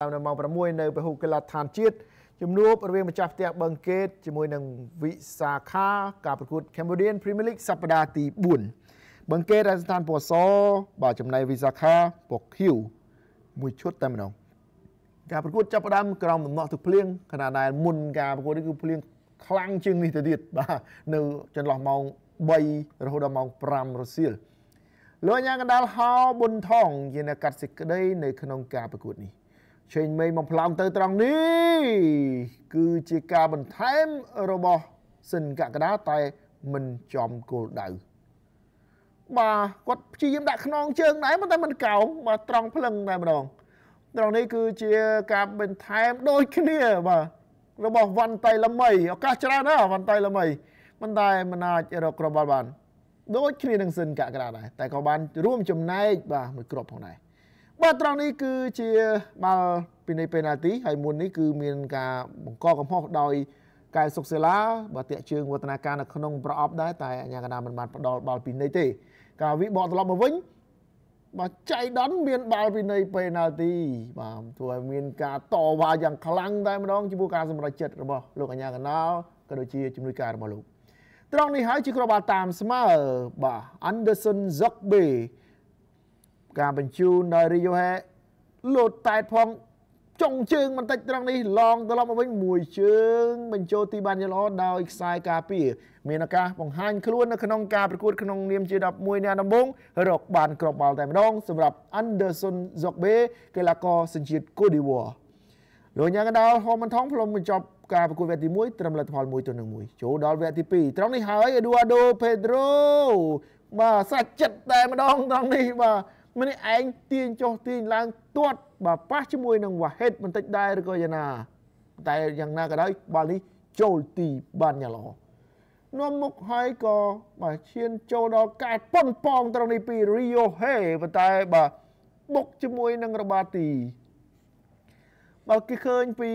តាមនៅម៉ោង6នៅពហុកីឡដ្ឋានជាតិជំនួបរវាងម្ចាស់ផ្ទះបឹងកេតជាមួយនឹងវិសាខា ការប្រកួត Cambodian Premier League សប្តាហ៍ទី4បឹងកេតរដ្ឋស្ថានពណ៌សបាទចំណែកវិសាខាពកឃីវមួយឈុតតែម្ដងការប្រកួតចាប់ផ្ដើមក្រោមដំណក់ទឹកភ្លៀងខណៈដែលមុនការប្រកួតនេះគឺភ្លៀងខ្លាំងជាងនេះទៅទៀតបាទនៅចន្លោះម៉ោង3រហូតដល់ម៉ោង5រសៀលលោកអាញាកណ្ដាលហោប៊ុនថងជាអ្នកកាត់សេចក្តីនៅក្នុង ការប្រកួតនេះឆេងមេមកប្លង់ទៅត្រង់នេះគឺជាការបន្ថែមរបស់សិនកកដាតែមិនចំគោលដៅបាទគាត់ព្យាយាមដាក់ខ្នងជើងដែរប៉ុន្តែមិនកោងបាទត្រង់ភ្លឹងតែម្ដងត្រង់នេះគឺជាការបន្ថែមដូចគ្នាបាទរបស់វ៉ាន់តៃលមីឱកាសច្រើនណាស់វ៉ាន់តៃលមីប៉ុន្តែមិនអាចរកគ្រាប់បាល់បានដូចគ្នានឹងសិនកកដាដែរតែក៏បានរួមចំណែកបាទមួយគ្រាប់ផងដែរបាទត្រង់នេះគឺជាបាល់ពីនៃពេណាល់ទីហើយមុននេះគឺមាន ការបង្កកំហុសដោយកែសុកសេឡាបើតាក់ជើងវឌ្ឍនាការនៅក្នុងប្រអប់ដែរតែអាញាកណ្ដាលមិនបានផ្ដល់បាល់ពីនៃទេកាវិបកត្រឡប់មកវិញបាទចៃដនមានបាល់ពីនៃពេណាល់ទីបាទធ្វើឲ្យមានការតវ៉ាយ៉ាងខ្លាំងតែម្ដងជាមួយការសម្រេចចិត្តរបស់លោកអាញាកណ្ដាលក៏ដូចជាជំនួយការរបស់លោកត្រង់នេះហើយជាគ្រាប់បាល់តាមស្មើបាទ Anderson Zogbe ការបញ្ជូនដោយរីយ៉ូហេលោតតែតផងចុងជើងបន្តិចត្រង់នេះឡងត្រឡប់មកវិញមួយ ជើងបញ្ចូលទីបានយ៉ាងល្អដោយខ្សែការពារមានឱកាសបង្ហាញខ្លួននៅក្នុងការប្រកួតក្នុង នាមជា11អ្នកដំបូងរកបានគ្រាប់បាល់តែម្ដងសម្រាប់ Anderson Zogbe កីឡាករសញ្ជាតិ Cote d'Ivoire លោកញ៉ាកដាលហមមិនថងផ្លុំបញ្ចប់ការប្រកួតវគ្គទី1ត្រឹមលទ្ធផល1ទៅនឹង1ចូលដល់វគ្គទី2ត្រង់នេះហើយ Eduardo Pedro បាទសាច់ចិត្តតែម្ដងត្រង់នេះបាទម្នាក់ឯងទាញចុះទាញឡើងទាត់បើប៉ះជាមួយនឹងវ៉ាហេតបន្តិចដែរឬក៏យ៉ាងណា តែយ៉ាងណាក៏ដោយបាល់នេះចូលទីបានយ៉ាងល្អនាំមុខហើយក៏បាទឈានចូលដល់កែតប៉ុនប៉ងត្រង់នេះពី Rio He ប៉ុន្តែបាទបុកជាមួយនឹងរបាទីបើគេឃើញពី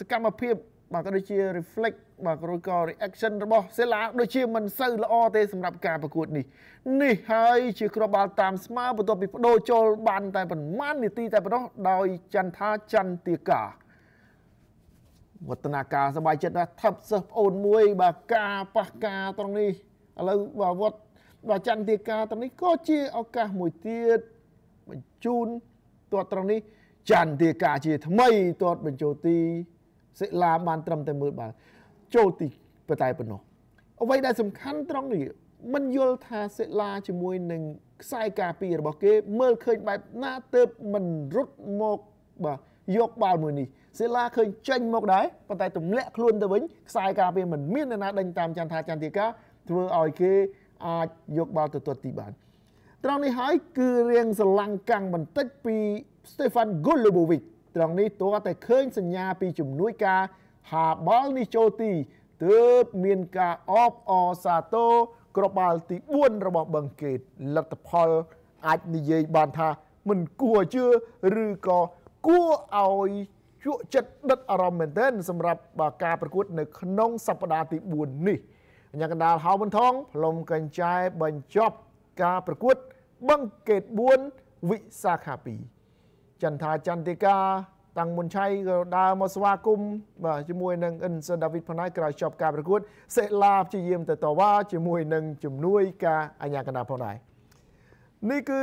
សកម្មភាពបាទក៏ដូចជា reflect បាទឬក៏ reaction របស់សេឡាដូចជាមិនសូវល្អទេសម្រាប់ការប្រកួតនេះនេះហើយជាគ្រាប់បាល់តាមស្មើបន្ទាប់ពីបដូរចូលបាន តែប្រមាណនាទីតែប៉ុណ្ណោះដោយចន្ទថាចន្ទទាកាវឌ្ឍនាការសบายចិត្តណាស់ថឹបសិស្សប្អូនមួយបាទការប៉ះការត្រង់នេះឥឡូវបាទវត្តបាទចន្ទទាកាត្រង់នេះក៏ជាឱកាសមួយទៀតបញ្ជូនទាត់ត្រង់នេះចន្ទទាកាជាថ្មីទាត់បញ្ចូលទីសិលាបានត្រឹមតែមើលបានចូលទីប៉ុន្តែប៉ុណ្ណោះអ្វីដែលសំខាន់ត្រង់នេះมันយល់ថាសិលាជាមួយនឹងខ្សែការពាររបស់គេ មើលឃើញបែបណាទៅមិនរត់មកបាទយកបាល់មួយនេះសិលាឃើញចេញមកដែរប៉ុន្តែទម្លាក់ខ្លួនទៅវិញខ្សែការពារមិនមានអ្នកណាដេញតាមចន្ទថាចន្ទទីកាធ្វើឲ្យគេ អាចយកបាល់ទៅទាត់ទីបាន ត្រង់នេះហើយគឺរៀងស្រឡាំងកាំងបន្តិចពី Stefan Golubovic ត្រង់នេះទោះតែឃើញសញ្ញាពីជំនួយការហាបល់នេះចូលទី ទើបមានការអបអសាទរក្របបាល់ទី4របស់បឹងកេតលទ្ធផលអាចនិយាយបានថា មិនគួរជឿឬក៏គួរឲ្យជក់ចិត្តដិតអារម្មណ៍មែនទែនសម្រាប់ការប្រកួត នៅក្នុងសប្តាហ៍ទី4នេះអញ្ញាកណ្ដាលហៅមិនថងផ្លុំកញ្ចែបញ្ចប់ការប្រកួតបឹងកេត4វិសាខា2ចន្ទាចន្ទិកាតាំងមុនឆៃក៏ដើរមកស្វាគមន៍បាទជាមួយនឹងអ៊ិនសដាវីតផណៃក្រោយចប់ការប្រកួតសេឡាព្យាយាមទៅតវ៉ាជាមួយនឹងជំនួយ ការអាញាកណ្ដាលផងដែរនេះគឺ